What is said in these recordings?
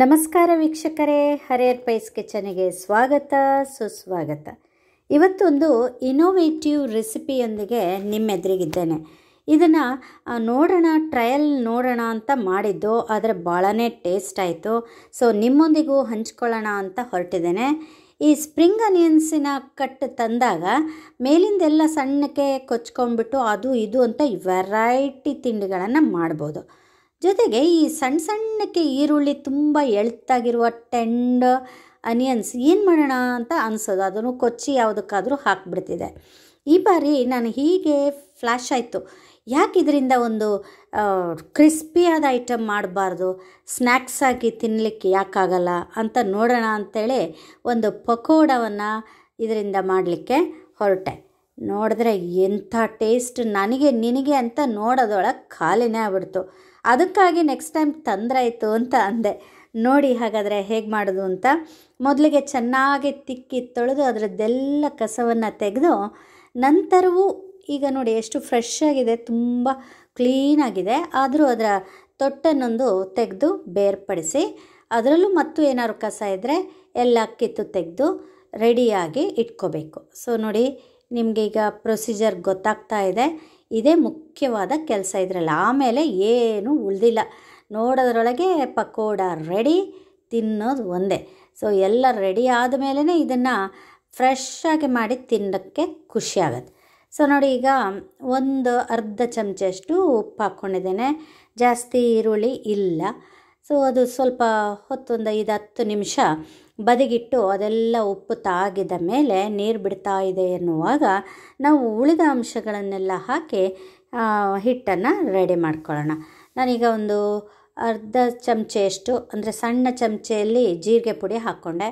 ನಮಸ್ಕಾರ ವೀಕ್ಷಕರೇ ಹರೇರ್ ಪೈಸ್ ಕಿಚನಿಗೆ ಸ್ವಾಗತ ಸುಸ್ವಾಗತ ಇವತ್ತೊಂದು ಇನೋವೇಟಿವ್ ರೆಸಿಪಿಯೊಂದಿಗೆ ನಿಮ್ಮೆದುರಿಗಿದ್ದೇನೆ ಇದನ್ನು ನೋಡೋಣ ಟ್ರಯಲ್ ನೋಡೋಣ ಅಂತ ಮಾಡಿದ್ದು ಆದರೆ ಭಾಳನೇ ಟೇಸ್ಟ್ ಆಯಿತು ಸೊ ನಿಮ್ಮೊಂದಿಗೂ ಹಂಚ್ಕೊಳ್ಳೋಣ ಅಂತ ಹೊರಟಿದ್ದೇನೆ ಈ ಸ್ಪ್ರಿಂಗ್ ಅನಿಯನ್ಸಿನ ಕಟ್ ತಂದಾಗ ಮೇಲಿಂದೆಲ್ಲ ಸಣ್ಣಕ್ಕೆ ಕೊಚ್ಕೊಂಡ್ಬಿಟ್ಟು ಅದು ಇದು ಅಂತ ವೆರೈಟಿ ತಿಂಡಿಗಳನ್ನು ಮಾಡ್ಬೋದು ಜೊತೆಗೆ ಈ ಸಣ್ಣ ಸಣ್ಣಕ್ಕೆ ಈರುಳ್ಳಿ ತುಂಬ ಎಳ್ತಾಗಿರುವ ಟೆಂಡ್ ಅನಿಯನ್ಸ್ ಏನು ಮಾಡೋಣ ಅಂತ ಅನಿಸೋದು ಅದನ್ನು ಕೊಚ್ಚಿ ಯಾವುದಕ್ಕಾದರೂ ಹಾಕಿಬಿಡ್ತಿದೆ ಈ ಬಾರಿ ನಾನು ಹೀಗೆ ಫ್ಲ್ಯಾಶ್ ಆಯಿತು ಯಾಕೆ ಇದರಿಂದ ಒಂದು ಕ್ರಿಸ್ಪಿಯಾದ ಐಟಮ್ ಮಾಡಬಾರ್ದು ಸ್ನ್ಯಾಕ್ಸ್ ಆಗಿ ತಿನ್ನಲಿಕ್ಕೆ ಯಾಕಾಗಲ್ಲ ಅಂತ ನೋಡೋಣ ಅಂಥೇಳಿ ಒಂದು ಪಕೋಡವನ್ನು ಇದರಿಂದ ಮಾಡಲಿಕ್ಕೆ ಹೊರಟೆ ನೋಡಿದ್ರೆ ಎಂಥ ಟೇಸ್ಟ್ ನನಗೆ ನಿನಗೆ ಅಂತ ನೋಡೋದೊಳಗೆ ಖಾಲಿನೇ ಆಗ್ಬಿಡ್ತು ಅದಕ್ಕಾಗಿ ನೆಕ್ಸ್ಟ್ ಟೈಮ್ ತೊಂದರೆ ಆಯಿತು ಅಂತ ಅಂದೆ ನೋಡಿ ಹಾಗಾದರೆ ಹೇಗೆ ಮಾಡೋದು ಅಂತ ಮೊದಲಿಗೆ ಚೆನ್ನಾಗಿ ತಿಕ್ಕಿ ತೊಳೆದು ಅದರದ್ದೆಲ್ಲ ಕಸವನ್ನು ತೆಗೆದು ನಂತರವೂ ಈಗ ನೋಡಿ ಎಷ್ಟು ಫ್ರೆಶ್ ಆಗಿದೆ ತುಂಬ ಕ್ಲೀನಾಗಿದೆ ಆದರೂ ಅದರ ತೊಟ್ಟನ್ನೊಂದು ತೆಗೆದು ಬೇರ್ಪಡಿಸಿ ಅದರಲ್ಲೂ ಮತ್ತು ಏನಾದ್ರು ಕಸ ಇದ್ದರೆ ಎಲ್ಲ ಕಿತ್ತು ತೆಗೆದು ರೆಡಿಯಾಗಿ ಇಟ್ಕೋಬೇಕು ಸೊ ನೋಡಿ ನಿಮಗೀಗ ಪ್ರೊಸೀಜರ್ ಗೊತ್ತಾಗ್ತಾ ಇದೆ ಇದೇ ಮುಖ್ಯವಾದ ಕೆಲಸ ಇದರಲ್ಲಿ ಆಮೇಲೆ ಏನೂ ಉಳಿದಿಲ್ಲ ನೋಡೋದ್ರೊಳಗೆ ಪಕೋಡ ರೆಡಿ ತಿನ್ನೋದು ಒಂದೇ ಸೊ ಎಲ್ಲ ರೆಡಿ ಆದಮೇಲೆ ಇದನ್ನು ಫ್ರೆಶ್ಶಾಗಿ ಮಾಡಿ ತಿನ್ನೋಕ್ಕೆ ಖುಷಿಯಾಗತ್ತೆ ಸೊ ನೋಡಿ ಈಗ ಒಂದು ಅರ್ಧ ಚಮಚಷ್ಟು ಉಪ್ಪು ಹಾಕ್ಕೊಂಡಿದ್ದೇನೆ ಜಾಸ್ತಿ ಈರುಳ್ಳಿ ಇಲ್ಲ ಸೊ ಅದು ಸ್ವಲ್ಪ ಹೊತ್ತೊಂದು ಐದು ಹತ್ತು ನಿಮಿಷ ಬದಿಗಿಟ್ಟು ಅದೆಲ್ಲ ಉಪ್ಪು ತಾಗಿದ ಮೇಲೆ ನೀರು ಬಿಡ್ತಾ ಇದೆ ಎನ್ನುವಾಗ ನಾವು ಉಳಿದ ಅಂಶಗಳನ್ನೆಲ್ಲ ಹಾಕಿ ಹಿಟ್ಟನ್ನು ರೆಡಿ ಮಾಡ್ಕೊಳ್ಳೋಣ ನಾನೀಗ ಒಂದು ಅರ್ಧ ಚಮಚೆಯಷ್ಟು ಅಂದರೆ ಸಣ್ಣ ಚಮಚೆಯಲ್ಲಿ ಜೀರಿಗೆ ಪುಡಿ ಹಾಕ್ಕೊಂಡೆ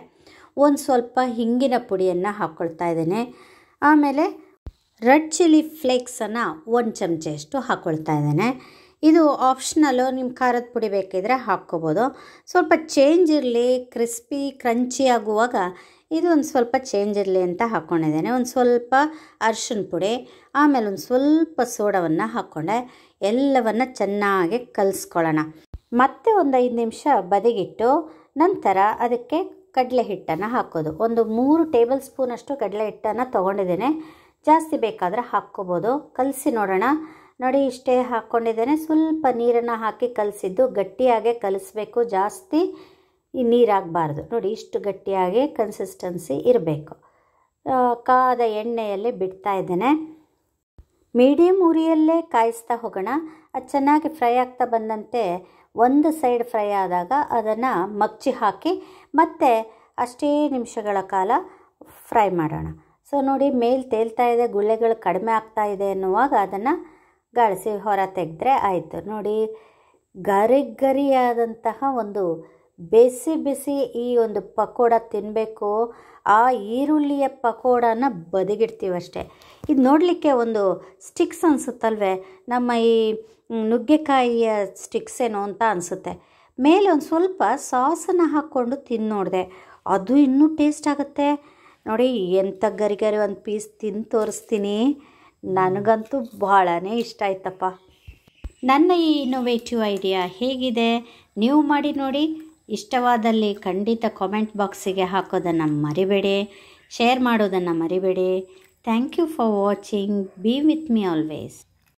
ಒಂದು ಸ್ವಲ್ಪ ಹಿಂಗಿನ ಪುಡಿಯನ್ನು ಹಾಕ್ಕೊಳ್ತಾ ಇದ್ದೇನೆ ಆಮೇಲೆ ರೆಡ್ ಚಿಲ್ಲಿ ಫ್ಲೇಕ್ಸನ್ನು ಒಂದು ಚಮಚೆಯಷ್ಟು ಹಾಕ್ಕೊಳ್ತಾ ಇದ್ದೇನೆ ಇದು ಆಪ್ಷನಲ್ಲು ನಿಮ್ಮ ಖಾರದ ಪುಡಿ ಬೇಕಿದ್ರೆ ಹಾಕ್ಕೋಬೋದು ಸ್ವಲ್ಪ ಚೇಂಜ್ ಇರಲಿ ಕ್ರಿಸ್ಪಿ ಕ್ರಂಚಿ ಆಗುವಾಗ ಇದು ಒಂದು ಸ್ವಲ್ಪ ಚೇಂಜ್ ಇರಲಿ ಅಂತ ಹಾಕ್ಕೊಂಡಿದ್ದೇನೆ ಒಂದು ಸ್ವಲ್ಪ ಅರ್ಶಿನ ಪುಡಿ ಆಮೇಲೆ ಒಂದು ಸ್ವಲ್ಪ ಸೋಡವನ್ನು ಹಾಕ್ಕೊಂಡೆ ಎಲ್ಲವನ್ನು ಚೆನ್ನಾಗಿ ಕಲಿಸ್ಕೊಳ್ಳೋಣ ಮತ್ತೆ ಒಂದು ಐದು ನಿಮಿಷ ಬದಿಗಿಟ್ಟು ನಂತರ ಅದಕ್ಕೆ ಕಡಲೆ ಹಿಟ್ಟನ್ನು ಹಾಕೋದು ಒಂದು ಮೂರು ಟೇಬಲ್ ಸ್ಪೂನಷ್ಟು ಕಡಲೆ ಹಿಟ್ಟನ್ನು ತೊಗೊಂಡಿದ್ದೇನೆ ಜಾಸ್ತಿ ಬೇಕಾದರೆ ಹಾಕ್ಕೋಬೋದು ಕಲಸಿ ನೋಡೋಣ ನೋಡಿ ಇಷ್ಟೇ ಹಾಕ್ಕೊಂಡಿದ್ದೇನೆ ಸ್ವಲ್ಪ ನೀರನ್ನು ಹಾಕಿ ಕಲಸಿದ್ದು ಗಟ್ಟಿಯಾಗೆ ಕಲಿಸ್ಬೇಕು ಜಾಸ್ತಿ ನೀರಾಗಬಾರ್ದು ನೋಡಿ ಇಷ್ಟು ಗಟ್ಟಿಯಾಗಿ ಕನ್ಸಿಸ್ಟೆನ್ಸಿ ಇರಬೇಕು ಕಾದ ಎಣ್ಣೆಯಲ್ಲಿ ಬಿಡ್ತಾ ಇದ್ದೇನೆ ಮೀಡಿಯಮ್ ಉರಿಯಲ್ಲೇ ಕಾಯಿಸ್ತಾ ಹೋಗೋಣ ಅದು ಚೆನ್ನಾಗಿ ಫ್ರೈ ಆಗ್ತಾ ಬಂದಂತೆ ಒಂದು ಸೈಡ್ ಫ್ರೈ ಆದಾಗ ಅದನ್ನು ಮಗ್ಚಿ ಹಾಕಿ ಮತ್ತೆ ಅಷ್ಟೇ ನಿಮಿಷಗಳ ಕಾಲ ಫ್ರೈ ಮಾಡೋಣ ಸೊ ನೋಡಿ ಮೇಲೆ ತೇಲ್ತಾ ಇದೆ ಗುಳ್ಳೆಗಳು ಕಡಿಮೆ ಆಗ್ತಾ ಇದೆ ಅನ್ನುವಾಗ ಅದನ್ನು ಗಾಳಿಸಿ ಹೊರ ತೆಗೆದ್ರೆ ಆಯಿತು ನೋಡಿ ಗರಿ ಗರಿಯಾದಂತಹ ಒಂದು ಬಿಸಿ ಬಿಸಿ ಈ ಒಂದು ಪಕೋಡ ತಿನ್ನಬೇಕು ಆ ಈರುಳ್ಳಿಯ ಪಕೋಡನ ಬದಿಗಿಡ್ತೀವಷ್ಟೇ ಇದು ನೋಡಲಿಕ್ಕೆ ಒಂದು ಸ್ಟಿಕ್ಸ್ ಅನಿಸುತ್ತಲ್ವೇ ನಮ್ಮ ಈ ನುಗ್ಗೆಕಾಯಿಯ ಸ್ಟಿಕ್ಸ್ ಏನೋ ಅಂತ ಅನಿಸುತ್ತೆ ಮೇಲೆ ಒಂದು ಸ್ವಲ್ಪ ಸಾಸನ್ನು ಹಾಕ್ಕೊಂಡು ತಿಂದು ನೋಡಿದೆ ಅದು ಇನ್ನೂ ಟೇಸ್ಟ್ ಆಗುತ್ತೆ ನೋಡಿ ಎಂಥ ಗರಿ ಗರಿ ಒಂದು ಪೀಸ್ ತಿಂದು ತೋರಿಸ್ತೀನಿ ನನಗಂತೂ ಭಾಳನೇ ಇಷ್ಟ ಆಯ್ತಪ್ಪ ನನ್ನ ಈ ಇನ್ನೋವೇಟಿವ್ ಐಡಿಯಾ ಹೇಗಿದೆ ನೀವು ಮಾಡಿ ನೋಡಿ ಇಷ್ಟವಾದಲ್ಲಿ ಖಂಡಿತ ಕಾಮೆಂಟ್ ಬಾಕ್ಸಿಗೆ ಹಾಕೋದನ್ನು ಮರಿಬೇಡಿ ಶೇರ್ ಮಾಡೋದನ್ನು ಮರಿಬೇಡಿ thank you for watching be with me always